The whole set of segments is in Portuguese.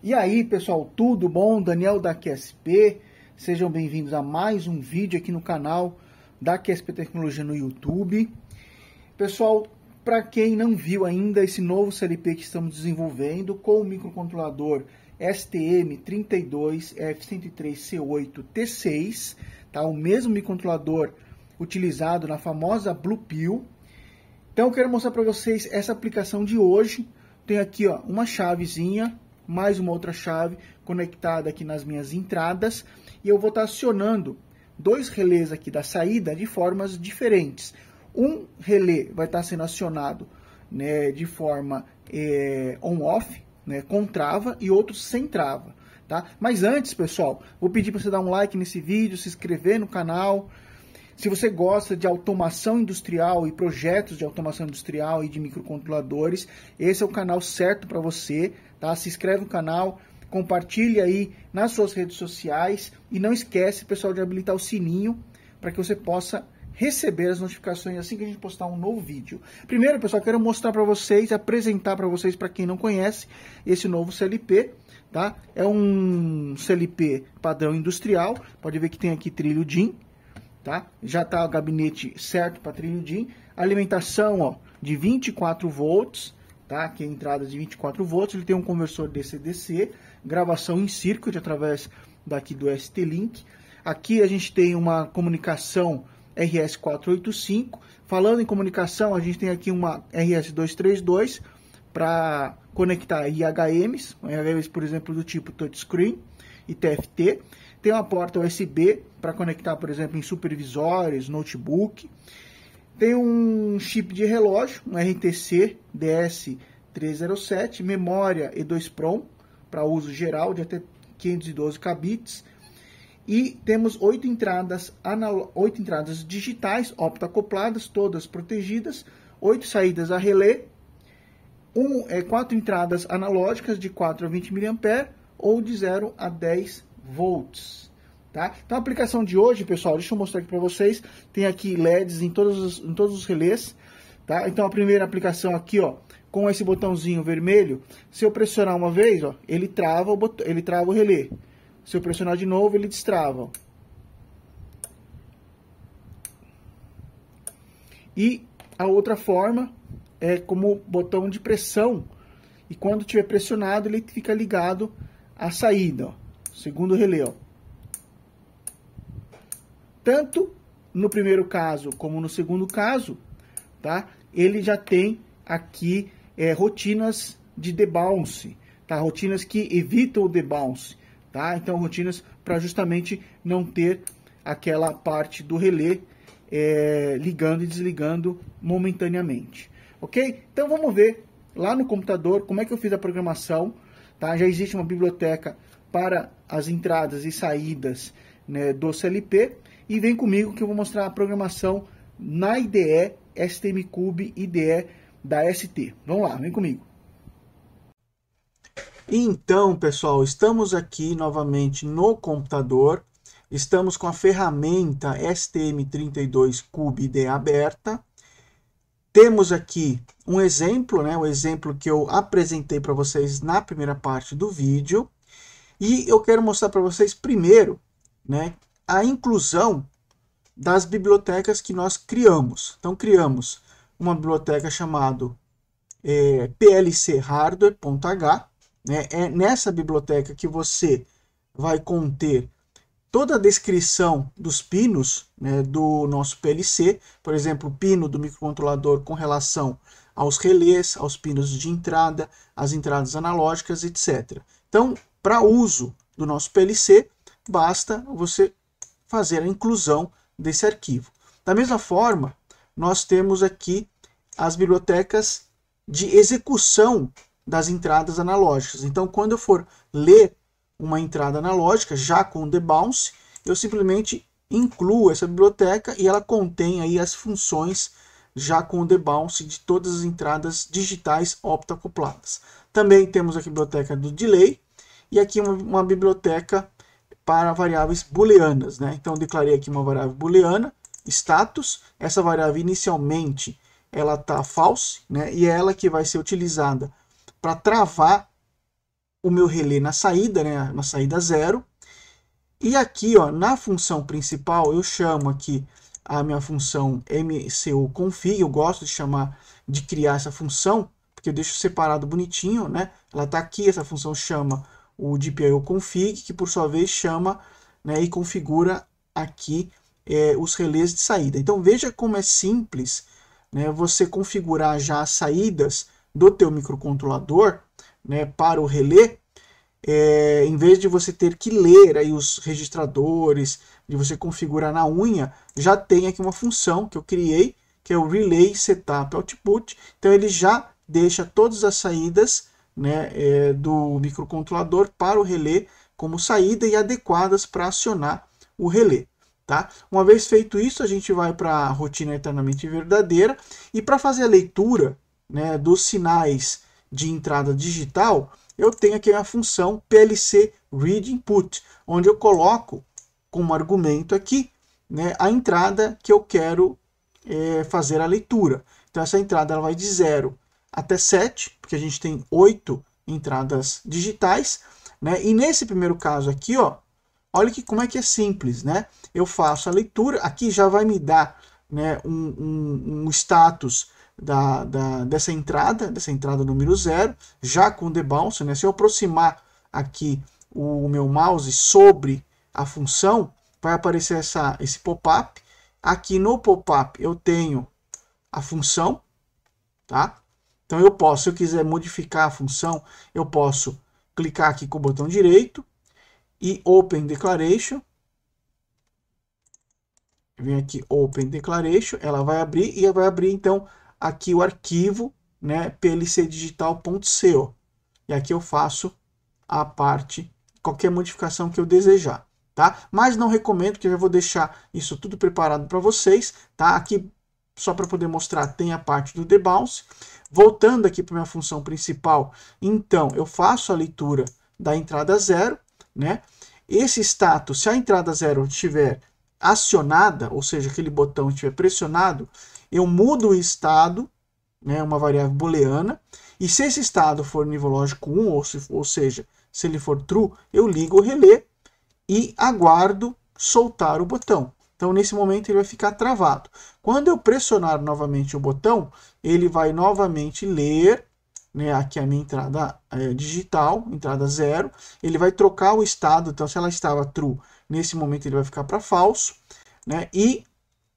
E aí, pessoal, tudo bom? Daniel da QSP. Sejam bem-vindos a mais um vídeo aqui no canal da QSP Tecnologia no YouTube. Pessoal, para quem não viu ainda esse novo CLP que estamos desenvolvendo com o microcontrolador STM32F103C8T6, tá? O mesmo microcontrolador utilizado na famosa Blue Pill. Então, eu quero mostrar para vocês essa aplicação de hoje. Tem aqui, ó, uma chavezinha mais uma outra chave conectada aqui nas minhas entradas e eu vou estar acionando dois relés aqui da saída de formas diferentes. Um relé vai estar sendo acionado né, de forma é, on-off, né, com trava, e outro sem trava. Tá? Mas antes, pessoal, vou pedir para você dar um like nesse vídeo, se inscrever no canal, se você gosta de automação industrial e projetos de automação industrial e de microcontroladores, esse é o canal certo para você, tá? Se inscreve no canal, compartilhe aí nas suas redes sociais e não esquece, pessoal, de habilitar o sininho para que você possa receber as notificações assim que a gente postar um novo vídeo. Primeiro, pessoal, quero mostrar para vocês, apresentar para vocês, para quem não conhece, esse novo CLP, tá? É um CLP padrão industrial, pode ver que tem aqui trilho DIN, tá? Já tá o gabinete certo para trilho Alimentação, ó, de 24 volts, tá? que é entrada de 24 volts, ele tem um conversor DC-DC, gravação em circuito através daqui do ST-Link. Aqui a gente tem uma comunicação RS485. Falando em comunicação, a gente tem aqui uma RS232 para conectar IHMs, IHMs, por exemplo, do tipo touchscreen e TFT. Tem uma porta USB para conectar, por exemplo, em supervisores, notebook. Tem um chip de relógio, um RTC DS307, memória E2-PROM para uso geral de até 512 kbits. E temos oito entradas, oito entradas digitais optacopladas, todas protegidas, oito saídas a relé, um, é, entradas analógicas de 4 a 20 mA ou de 0 a 10 volts. Tá? Então a aplicação de hoje, pessoal, deixa eu mostrar aqui para vocês. Tem aqui LEDs em todos os, em todos os relés. Tá? Então a primeira aplicação aqui, ó, com esse botãozinho vermelho, se eu pressionar uma vez, ó, ele trava o botão, ele trava o relé. Se eu pressionar de novo, ele destrava. Ó. E a outra forma é como botão de pressão. E quando tiver pressionado, ele fica ligado à saída. Ó. Segundo relé, ó. Tanto no primeiro caso como no segundo caso, tá? Ele já tem aqui é, rotinas de debounce, tá? Rotinas que evitam o debounce, tá? Então, rotinas para justamente não ter aquela parte do relé é, ligando e desligando momentaneamente, ok? Então, vamos ver lá no computador como é que eu fiz a programação, tá? Já existe uma biblioteca para as entradas e saídas né, do CLP. E vem comigo que eu vou mostrar a programação na IDE, STM Cube IDE da ST. Vamos lá, vem comigo. Então, pessoal, estamos aqui novamente no computador. Estamos com a ferramenta STM32 Cube IDE aberta. Temos aqui um exemplo, né, o exemplo que eu apresentei para vocês na primeira parte do vídeo. E eu quero mostrar para vocês primeiro né, a inclusão das bibliotecas que nós criamos. Então, criamos uma biblioteca chamada é, Né? É nessa biblioteca que você vai conter toda a descrição dos pinos né, do nosso PLC, por exemplo, o pino do microcontrolador com relação aos relés, aos pinos de entrada, às entradas analógicas, etc. Então, para uso do nosso PLC, basta você fazer a inclusão desse arquivo. Da mesma forma, nós temos aqui as bibliotecas de execução das entradas analógicas. Então, quando eu for ler uma entrada analógica, já com o debounce, eu simplesmente incluo essa biblioteca e ela contém aí as funções já com o debounce de todas as entradas digitais optoacopladas. Também temos a biblioteca do delay, e aqui uma, uma biblioteca para variáveis booleanas. Né? Então, declarei aqui uma variável booleana, status, essa variável inicialmente ela está false, né? e é ela que vai ser utilizada para travar o meu relé na saída, né? na saída zero. E aqui, ó, na função principal, eu chamo aqui a minha função config. eu gosto de chamar, de criar essa função, porque eu deixo separado bonitinho, né? Ela está aqui, essa função chama o DPIO config, que por sua vez chama né, e configura aqui é, os relés de saída. Então veja como é simples né, você configurar já as saídas do teu microcontrolador né, para o relé, é, em vez de você ter que ler aí os registradores, de você configurar na unha, já tem aqui uma função que eu criei, que é o Relay Setup Output. Então ele já deixa todas as saídas né, é, do microcontrolador para o relé como saída e adequadas para acionar o relé. Tá? Uma vez feito isso, a gente vai para a rotina eternamente verdadeira e para fazer a leitura né, dos sinais de entrada digital, eu tenho aqui a função PLC Read Input, onde eu coloco como argumento aqui né, a entrada que eu quero é, fazer a leitura. Então essa entrada ela vai de 0 até 7, porque a gente tem 8 entradas digitais, né? E nesse primeiro caso aqui, ó, olha que, como é que é simples, né? Eu faço a leitura, aqui já vai me dar né, um, um, um status da, da, dessa entrada, dessa entrada número 0, já com o debounce, né? Se eu aproximar aqui o meu mouse sobre a função, vai aparecer essa, esse pop-up. Aqui no pop-up eu tenho a função, tá? Então eu posso, se eu quiser modificar a função, eu posso clicar aqui com o botão direito e Open Declaration. Vem aqui Open Declaration, ela vai abrir e vai abrir então aqui o arquivo, né, plcdigital.co. E aqui eu faço a parte, qualquer modificação que eu desejar. Tá? Mas não recomendo, que eu já vou deixar isso tudo preparado para vocês, tá? Aqui só para poder mostrar, tem a parte do debounce. Voltando aqui para minha função principal, então eu faço a leitura da entrada zero, né? Esse status, se a entrada zero estiver acionada, ou seja, aquele botão estiver pressionado, eu mudo o estado, né, uma variável booleana, e se esse estado for nível lógico 1, ou, se, ou seja, se ele for true, eu ligo o relé e aguardo soltar o botão. Então, nesse momento, ele vai ficar travado. Quando eu pressionar novamente o botão, ele vai novamente ler, né, aqui a minha entrada é, digital, entrada zero. Ele vai trocar o estado, então se ela estava true, nesse momento ele vai ficar para falso. Né, e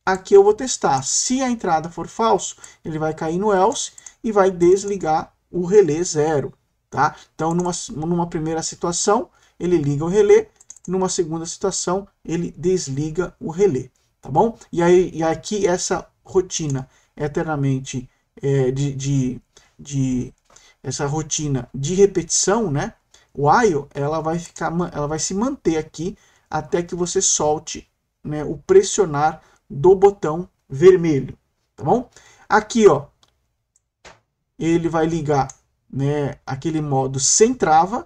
aqui eu vou testar. Se a entrada for falso, ele vai cair no else e vai desligar o relé zero. Tá? Então, numa, numa primeira situação, ele liga o relé, numa segunda situação ele desliga o relé, tá bom? E, aí, e aqui essa rotina eternamente é, de, de, de, essa rotina de repetição, né? O While ela vai ficar, ela vai se manter aqui até que você solte né, o pressionar do botão vermelho, tá bom? Aqui, ó, ele vai ligar né, aquele modo sem trava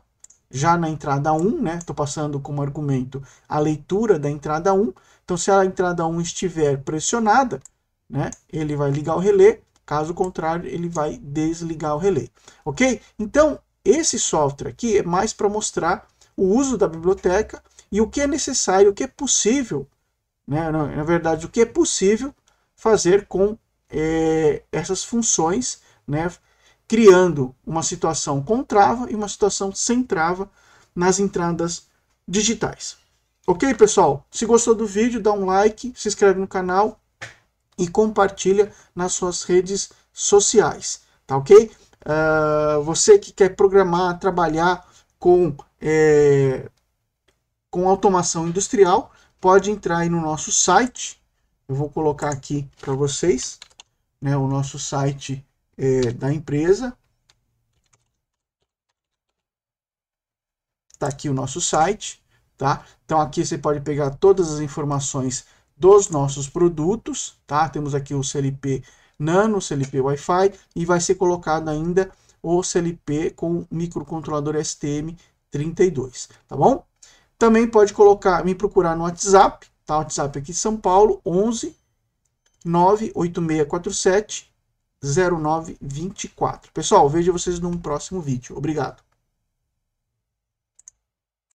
já na entrada 1, né? Estou passando como argumento a leitura da entrada 1. Então, se a entrada 1 estiver pressionada, né? Ele vai ligar o relé, caso contrário, ele vai desligar o relé. Ok? Então, esse software aqui é mais para mostrar o uso da biblioteca e o que é necessário, o que é possível, né? na verdade, o que é possível fazer com é, essas funções, né? criando uma situação com trava e uma situação sem trava nas entradas digitais. Ok, pessoal? Se gostou do vídeo, dá um like, se inscreve no canal e compartilha nas suas redes sociais, tá ok? Uh, você que quer programar, trabalhar com, é, com automação industrial, pode entrar aí no nosso site. Eu vou colocar aqui para vocês né, o nosso site é, da empresa. Está aqui o nosso site, tá? Então aqui você pode pegar todas as informações dos nossos produtos, tá? Temos aqui o CLP Nano, CLP Wi-Fi e vai ser colocado ainda o CLP com microcontrolador STM32, tá bom? Também pode colocar, me procurar no WhatsApp, tá? WhatsApp aqui de São Paulo, 11 98647 0924. Pessoal, vejo vocês num próximo vídeo. Obrigado.